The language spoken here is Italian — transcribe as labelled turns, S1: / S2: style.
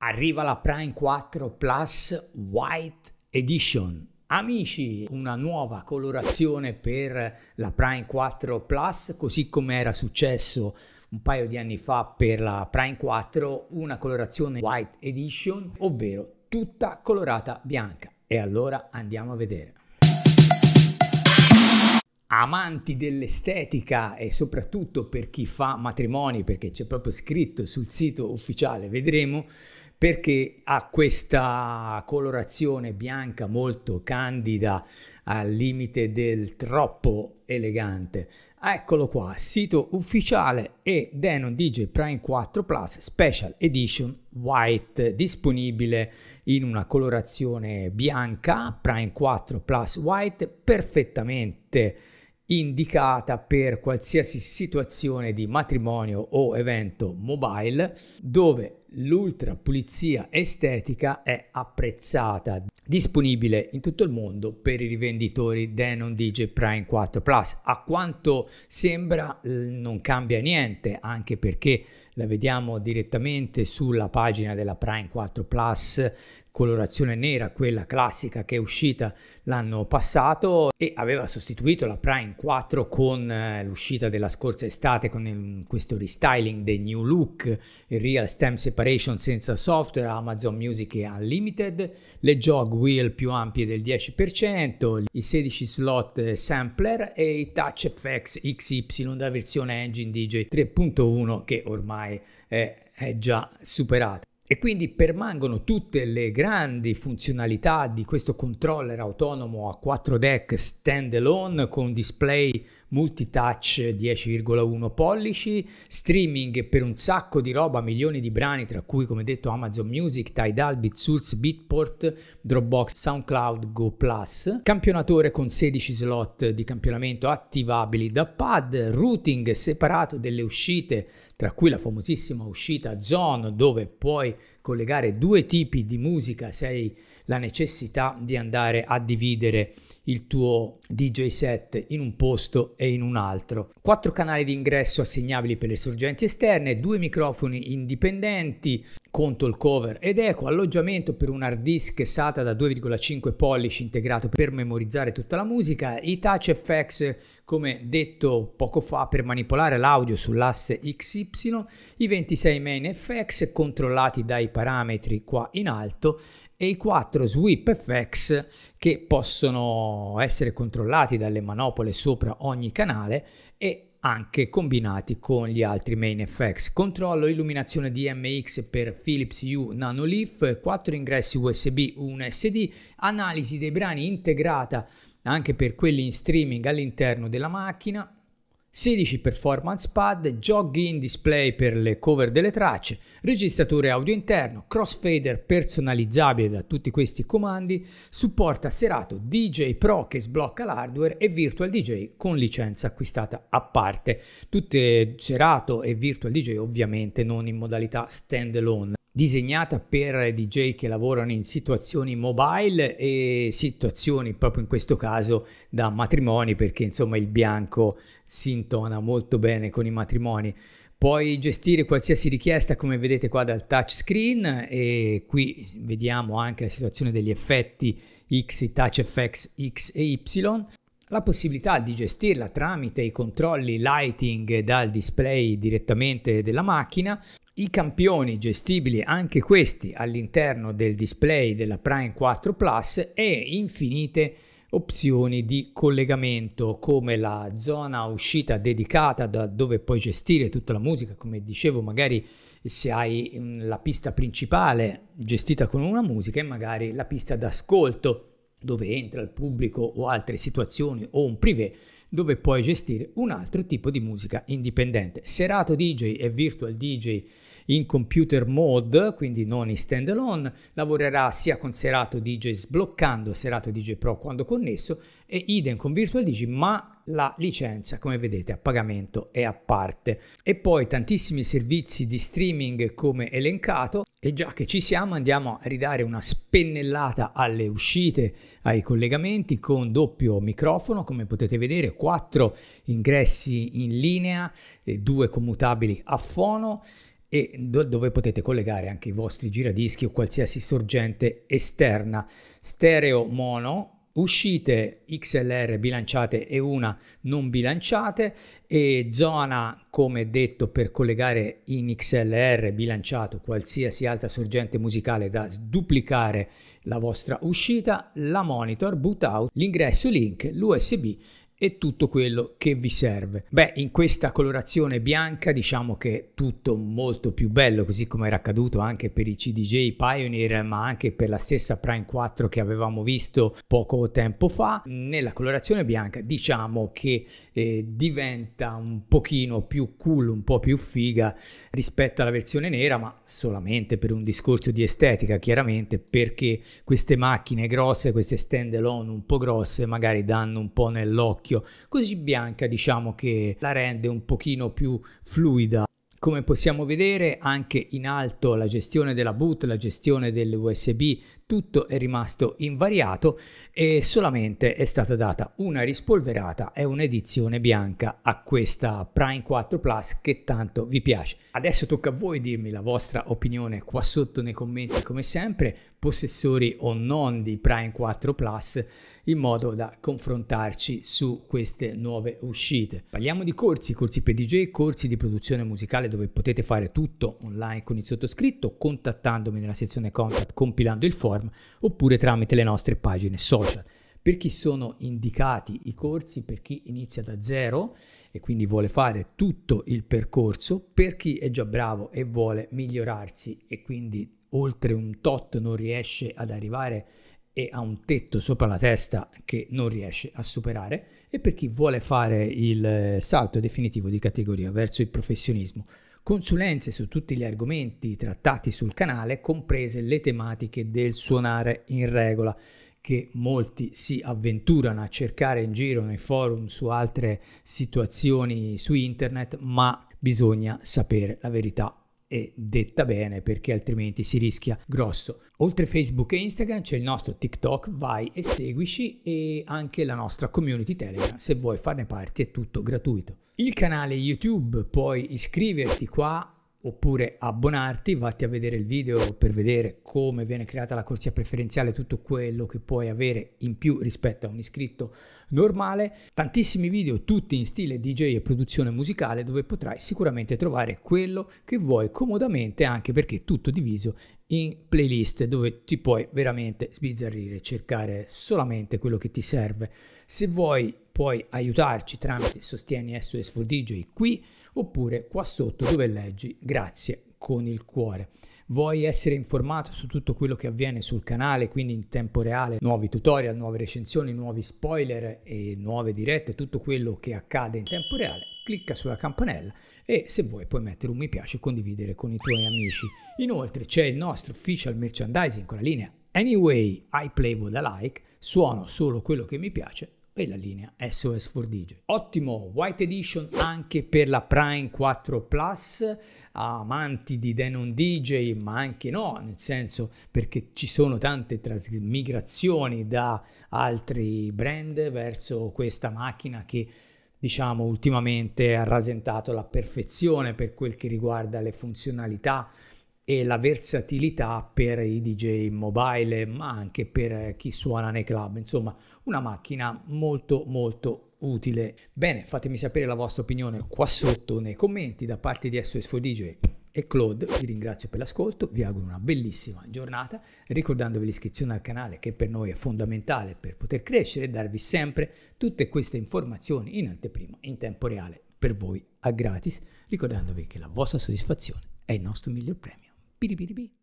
S1: Arriva la Prime 4 Plus White Edition. Amici, una nuova colorazione per la Prime 4 Plus, così come era successo un paio di anni fa per la Prime 4, una colorazione White Edition, ovvero tutta colorata bianca. E allora andiamo a vedere. Amanti dell'estetica e soprattutto per chi fa matrimoni, perché c'è proprio scritto sul sito ufficiale, vedremo perché ha questa colorazione bianca molto candida al limite del troppo elegante. Eccolo qua, sito ufficiale e Denon DJ Prime 4 Plus Special Edition White disponibile in una colorazione bianca Prime 4 Plus White perfettamente indicata per qualsiasi situazione di matrimonio o evento mobile dove l'ultra pulizia estetica è apprezzata disponibile in tutto il mondo per i rivenditori Denon DJ Prime 4 Plus. A quanto sembra eh, non cambia niente, anche perché la vediamo direttamente sulla pagina della Prime 4 Plus colorazione nera, quella classica che è uscita l'anno passato e aveva sostituito la Prime 4 con eh, l'uscita della scorsa estate con questo restyling dei new look, il Real Stem Separation senza software, Amazon Music e Unlimited. Leggio a wheel più ampie del 10%, i 16 slot eh, sampler e i touch FX XY da versione engine DJ 3.1 che ormai è, è già superata. E quindi permangono tutte le grandi funzionalità di questo controller autonomo a 4 deck standalone con display multitouch 10,1 pollici, streaming per un sacco di roba, milioni di brani, tra cui come detto Amazon Music, Tidal, BitSource, Bitport, Dropbox, SoundCloud, Go Plus, campionatore con 16 slot di campionamento attivabili da pad, routing separato delle uscite, tra cui la famosissima uscita Zone dove puoi collegare due tipi di musica, sei la necessità di andare a dividere il tuo DJ set in un posto e in un altro. Quattro canali di ingresso assegnabili per le sorgenti esterne, due microfoni indipendenti, conto il cover ed eco, alloggiamento per un hard disk SATA da 2,5 pollici integrato per memorizzare tutta la musica, i touch FX come detto poco fa per manipolare l'audio sull'asse XY, i 26 main FX controllati dai parametri qua in alto e i quattro sweep FX che possono essere controllati dalle manopole sopra ogni canale e anche combinati con gli altri main effects. Controllo illuminazione DMX per Philips U Nano Leaf, 4 ingressi USB, un SD, analisi dei brani integrata anche per quelli in streaming all'interno della macchina, 16 performance pad, jog in display per le cover delle tracce, registratore audio interno, crossfader personalizzabile da tutti questi comandi, supporta Serato DJ Pro che sblocca l'hardware e Virtual DJ con licenza acquistata a parte. Tutte Serato e Virtual DJ ovviamente non in modalità standalone disegnata per DJ che lavorano in situazioni mobile e situazioni proprio in questo caso da matrimoni perché insomma il bianco si intona molto bene con i matrimoni. Puoi gestire qualsiasi richiesta come vedete qua dal touchscreen e qui vediamo anche la situazione degli effetti X, TouchFX, X e Y la possibilità di gestirla tramite i controlli lighting dal display direttamente della macchina, i campioni gestibili anche questi all'interno del display della Prime 4 Plus e infinite opzioni di collegamento come la zona uscita dedicata da dove puoi gestire tutta la musica come dicevo magari se hai mm, la pista principale gestita con una musica e magari la pista d'ascolto dove entra il pubblico o altre situazioni o un privé dove puoi gestire un altro tipo di musica indipendente. Serato DJ e Virtual DJ in computer mode, quindi non in stand alone, lavorerà sia con Serato DJ sbloccando Serato DJ Pro quando connesso e idem con Virtual DJ, ma la licenza, come vedete, a pagamento e a parte. E poi tantissimi servizi di streaming come elencato e già che ci siamo andiamo a ridare una spennellata alle uscite, ai collegamenti con doppio microfono, come potete vedere, quattro ingressi in linea, e due commutabili a fono e do- dove potete collegare anche i vostri giradischi o qualsiasi sorgente esterna. Stereo mono uscite XLR bilanciate e una non bilanciate e zona come detto per collegare in XLR bilanciato qualsiasi altra sorgente musicale da duplicare la vostra uscita, la monitor boot out, l'ingresso link, l'USB e tutto quello che vi serve. Beh, in questa colorazione bianca diciamo che è tutto molto più bello, così come era accaduto anche per i CDJ Pioneer, ma anche per la stessa Prime 4 che avevamo visto poco tempo fa. Nella colorazione bianca diciamo che eh, diventa un pochino più cool, un po' più figa rispetto alla versione nera, ma solamente per un discorso di estetica, chiaramente, perché queste macchine grosse, queste stand alone un po' grosse, magari danno un po' nell'occhio occhio, così bianca diciamo che la rende un pochino più fluida. Come possiamo vedere anche in alto la gestione della boot, la gestione delle USB tutto è rimasto invariato e solamente è stata data una rispolverata e un'edizione bianca a questa Prime 4 Plus che tanto vi piace. Adesso tocca a voi dirmi la vostra opinione qua sotto nei commenti come sempre, possessori o non di Prime 4 Plus, in modo da confrontarci su queste nuove uscite. Parliamo di corsi, corsi per DJ, corsi di produzione musicale dove potete fare tutto online con il sottoscritto, contattandomi nella sezione contact, compilando il forum forum oppure tramite le nostre pagine social. Per chi sono indicati i corsi, per chi inizia da zero e quindi vuole fare tutto il percorso, per chi è già bravo e vuole migliorarsi e quindi oltre un tot non riesce ad arrivare e ha un tetto sopra la testa che non riesce a superare e per chi vuole fare il salto definitivo di categoria verso il professionismo consulenze su tutti gli argomenti trattati sul canale, comprese le tematiche del suonare in regola che molti si avventurano a cercare in giro nei forum su altre situazioni su internet, ma bisogna sapere la verità e detta bene perché altrimenti si rischia grosso. Oltre Facebook e Instagram c'è il nostro TikTok, vai e seguici e anche la nostra community Telegram se vuoi farne parte è tutto gratuito. Il canale YouTube puoi iscriverti qua oppure abbonarti, vatti a vedere il video per vedere come viene creata la corsia preferenziale, tutto quello che puoi avere in più rispetto a un iscritto normale, tantissimi video tutti in stile DJ e produzione musicale dove potrai sicuramente trovare quello che vuoi comodamente anche perché tutto diviso in playlist dove ti puoi veramente sbizzarrire, cercare solamente quello che ti serve. Se vuoi puoi aiutarci tramite sostieni SOS for DJ qui oppure qua sotto dove leggi grazie con il cuore. Vuoi essere informato su tutto quello che avviene sul canale, quindi in tempo reale, nuovi tutorial, nuove recensioni, nuovi spoiler e nuove dirette, tutto quello che accade in tempo reale? Clicca sulla campanella e se vuoi puoi mettere un mi piace e condividere con i tuoi amici. Inoltre c'è il nostro official merchandising con la linea Anyway I play what I like, suono solo quello che mi piace per la linea SOS 4 DJ. Ottimo White Edition anche per la Prime 4 Plus, amanti di Denon DJ, ma anche no, nel senso perché ci sono tante trasmigrazioni da altri brand verso questa macchina che diciamo ultimamente ha rasentato la perfezione per quel che riguarda le funzionalità e la versatilità per i DJ mobile, ma anche per chi suona nei club. Insomma, una macchina molto molto utile. Bene, fatemi sapere la vostra opinione qua sotto nei commenti da parte di SOS4 DJ e Claude. Vi ringrazio per l'ascolto, vi auguro una bellissima giornata, ricordandovi l'iscrizione al canale che per noi è fondamentale per poter crescere e darvi sempre tutte queste informazioni in anteprima, in tempo reale, per voi a gratis, ricordandovi che la vostra soddisfazione è il nostro miglior premio. Beady beady bee.